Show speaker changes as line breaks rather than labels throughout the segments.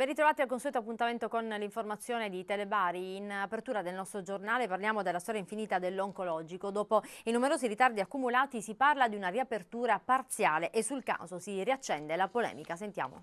Ben ritrovati al consueto appuntamento con l'informazione di Telebari. In apertura del nostro giornale parliamo della storia infinita dell'oncologico. Dopo i numerosi ritardi accumulati si parla di una riapertura parziale e sul caso si riaccende la polemica. Sentiamo.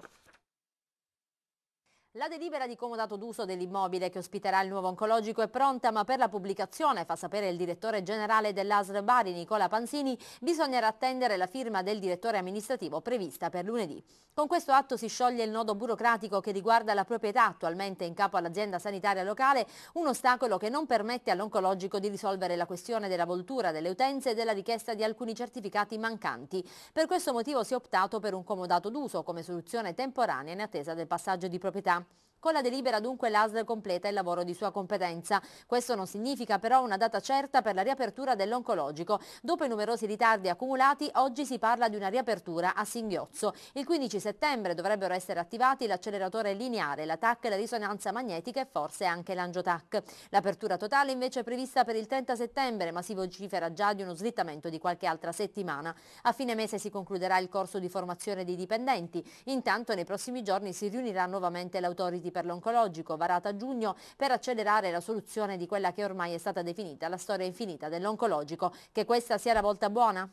La delibera di comodato d'uso dell'immobile che ospiterà il nuovo oncologico è pronta ma per la pubblicazione, fa sapere il direttore generale dell'ASR Bari Nicola Panzini, bisognerà attendere la firma del direttore amministrativo prevista per lunedì. Con questo atto si scioglie il nodo burocratico che riguarda la proprietà attualmente in capo all'azienda sanitaria locale, un ostacolo che non permette all'oncologico di risolvere la questione della voltura delle utenze e della richiesta di alcuni certificati mancanti. Per questo motivo si è optato per un comodato d'uso come soluzione temporanea in attesa del passaggio di proprietà. Con la delibera dunque l'ASL completa il lavoro di sua competenza. Questo non significa però una data certa per la riapertura dell'oncologico. Dopo i numerosi ritardi accumulati, oggi si parla di una riapertura a singhiozzo. Il 15 settembre dovrebbero essere attivati l'acceleratore lineare, la TAC, la risonanza magnetica e forse anche l'angiotac. L'apertura totale invece è prevista per il 30 settembre, ma si vocifera già di uno slittamento di qualche altra settimana. A fine mese si concluderà il corso di formazione dei dipendenti. Intanto nei prossimi giorni si riunirà nuovamente l'autorità Uniti per l'oncologico varata a giugno per accelerare la soluzione di quella che ormai è stata definita la storia infinita dell'oncologico. Che questa sia la volta buona?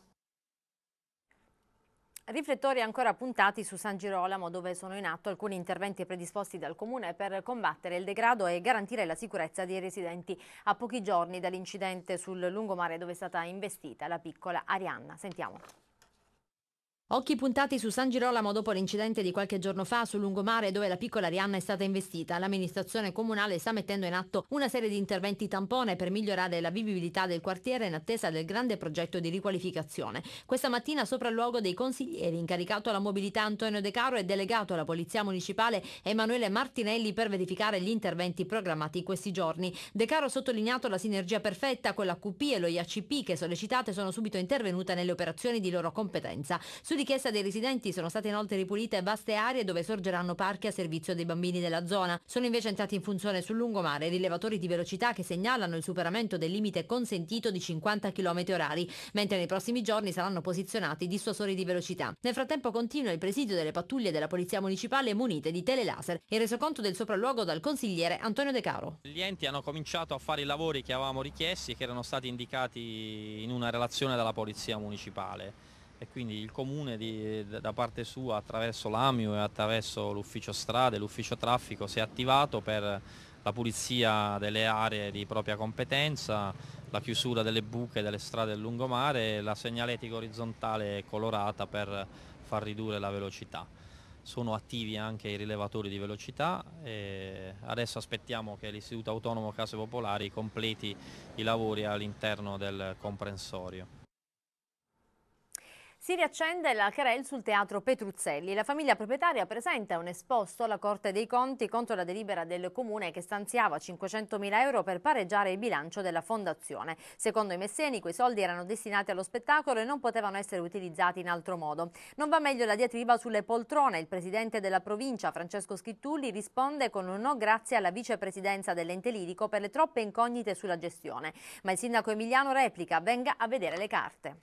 Riflettori ancora puntati su San Girolamo dove sono in atto alcuni interventi predisposti dal Comune per combattere il degrado e garantire la sicurezza dei residenti a pochi giorni dall'incidente sul lungomare dove è stata investita la piccola Arianna. Sentiamo. Occhi puntati su San Girolamo dopo l'incidente di qualche giorno fa sul lungomare dove la piccola Arianna è stata investita. L'amministrazione comunale sta mettendo in atto una serie di interventi tampone per migliorare la vivibilità del quartiere in attesa del grande progetto di riqualificazione. Questa mattina sopra il luogo dei consiglieri incaricato alla mobilità Antonio De Caro e delegato alla Polizia Municipale Emanuele Martinelli per verificare gli interventi programmati in questi giorni. De Caro ha sottolineato la sinergia perfetta con la QP e lo IACP che sollecitate sono subito intervenute nelle operazioni di loro competenza. Su su richiesta dei residenti sono state inoltre ripulite vaste aree dove sorgeranno parchi a servizio dei bambini della zona. Sono invece entrati in funzione sul lungomare rilevatori di velocità che segnalano il superamento del limite consentito di 50 km orari, mentre nei prossimi giorni saranno posizionati dissuasori di velocità. Nel frattempo continua il presidio delle pattuglie della Polizia Municipale munite di telelaser. Il resoconto del sopralluogo dal consigliere Antonio De Caro.
Gli enti hanno cominciato a fare i lavori che avevamo richiesti e che erano stati indicati in una relazione dalla Polizia Municipale e quindi il comune di, da parte sua attraverso l'AMIU e attraverso l'ufficio strade, l'ufficio traffico si è attivato per la pulizia delle aree di propria competenza, la chiusura delle buche delle strade del lungomare e la segnaletica orizzontale colorata per far ridurre la velocità. Sono attivi anche i rilevatori di velocità e adesso aspettiamo che l'Istituto Autonomo Case Popolari completi i lavori all'interno del comprensorio.
Si riaccende la querel sul teatro Petruzzelli. La famiglia proprietaria presenta un esposto alla Corte dei Conti contro la delibera del Comune che stanziava 500.000 euro per pareggiare il bilancio della fondazione. Secondo i messeni quei soldi erano destinati allo spettacolo e non potevano essere utilizzati in altro modo. Non va meglio la diatriba sulle poltrone. Il presidente della provincia, Francesco Schittulli, risponde con un no grazie alla vicepresidenza dell'ente lirico per le troppe incognite sulla gestione. Ma il sindaco Emiliano replica, venga a vedere le carte.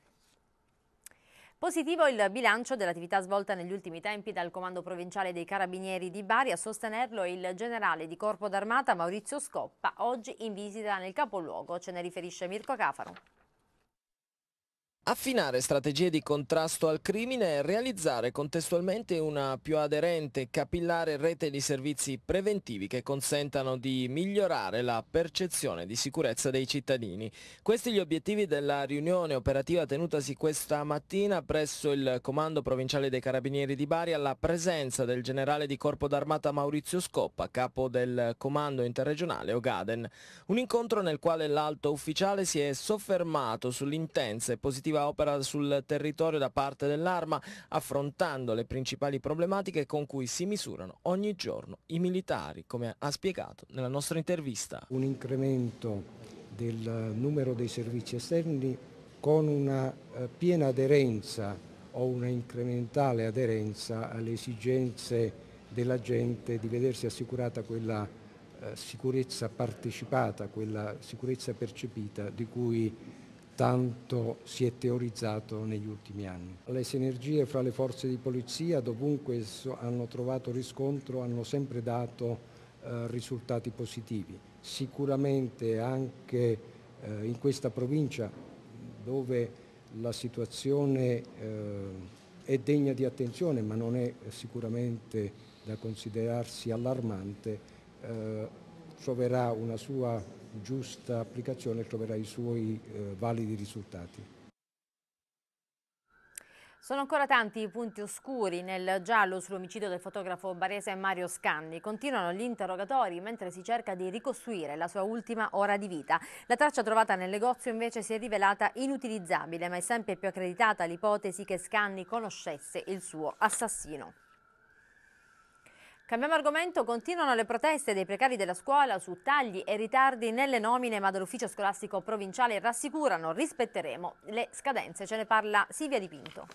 Positivo il bilancio dell'attività svolta negli ultimi tempi dal Comando Provinciale dei Carabinieri di Bari a sostenerlo il generale di Corpo d'Armata Maurizio Scoppa, oggi in visita nel capoluogo, ce ne riferisce Mirko Cafaro.
Affinare strategie di contrasto al crimine e realizzare contestualmente una più aderente e capillare rete di servizi preventivi che consentano di migliorare la percezione di sicurezza dei cittadini. Questi gli obiettivi della riunione operativa tenutasi questa mattina presso il Comando Provinciale dei Carabinieri di Bari alla presenza del generale di Corpo d'Armata Maurizio Scoppa, capo del Comando Interregionale Ogaden. Un incontro nel quale l'alto ufficiale si è soffermato sull'intensa e positiva un'attiva opera sul territorio da parte dell'arma, affrontando le principali problematiche con cui si misurano ogni giorno i militari, come ha spiegato nella nostra intervista. Un incremento del numero dei servizi esterni con una eh, piena aderenza o una incrementale aderenza alle esigenze della gente di vedersi assicurata quella eh, sicurezza partecipata, quella sicurezza percepita di cui tanto si è teorizzato negli ultimi anni. Le sinergie fra le forze di polizia, dovunque hanno trovato riscontro, hanno sempre dato eh, risultati positivi. Sicuramente anche eh, in questa provincia dove la situazione eh, è degna di attenzione ma non è sicuramente da considerarsi allarmante, eh, troverà una sua giusta applicazione e troverà i suoi eh, validi risultati.
Sono ancora tanti i punti oscuri nel giallo sull'omicidio del fotografo barese Mario Scanni. Continuano gli interrogatori mentre si cerca di ricostruire la sua ultima ora di vita. La traccia trovata nel negozio invece si è rivelata inutilizzabile, ma è sempre più accreditata l'ipotesi che Scanni conoscesse il suo assassino. Cambiamo argomento, continuano le proteste dei precari della scuola su tagli e ritardi nelle nomine, ma dall'ufficio scolastico provinciale rassicurano rispetteremo le scadenze. Ce ne parla Silvia Dipinto.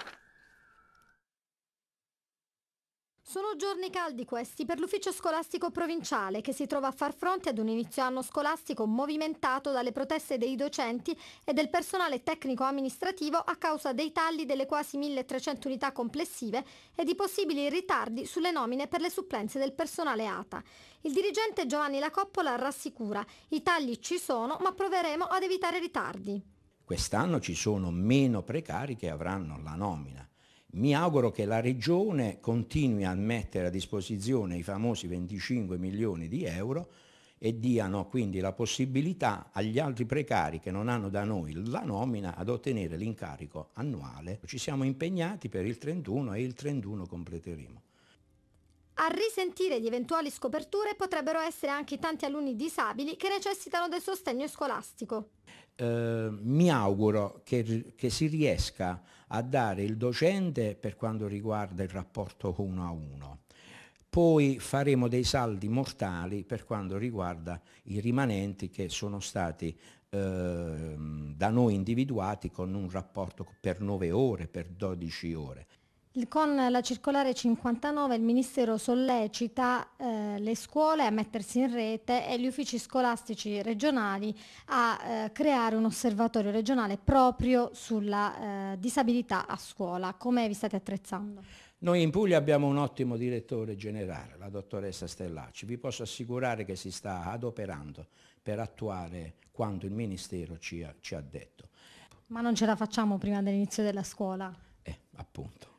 Sono giorni caldi questi per l'ufficio scolastico provinciale che si trova a far fronte ad un inizio anno scolastico movimentato dalle proteste dei docenti e del personale tecnico-amministrativo a causa dei tagli delle quasi 1300 unità complessive e di possibili ritardi sulle nomine per le supplenze del personale ATA. Il dirigente Giovanni Lacoppola rassicura, i tagli ci sono ma proveremo ad evitare ritardi.
Quest'anno ci sono meno precari che avranno la nomina mi auguro che la Regione continui a mettere a disposizione i famosi 25 milioni di euro e diano quindi la possibilità agli altri precari che non hanno da noi la nomina ad ottenere l'incarico annuale. Ci siamo impegnati per il 31 e il 31 completeremo.
A risentire di eventuali scoperture potrebbero essere anche i tanti alunni disabili che necessitano del sostegno scolastico.
Eh, mi auguro che, che si riesca a a dare il docente per quanto riguarda il rapporto uno a uno. Poi faremo dei saldi mortali per quanto riguarda i rimanenti che sono stati eh, da noi individuati con un rapporto per 9 ore, per 12 ore.
Con la circolare 59 il Ministero sollecita eh, le scuole a mettersi in rete e gli uffici scolastici regionali a eh, creare un osservatorio regionale proprio sulla eh, disabilità a scuola. Come vi state attrezzando?
Noi in Puglia abbiamo un ottimo direttore generale, la dottoressa Stellacci. Vi posso assicurare che si sta adoperando per attuare quanto il Ministero ci ha, ci ha detto.
Ma non ce la facciamo prima dell'inizio della scuola? Eh, appunto.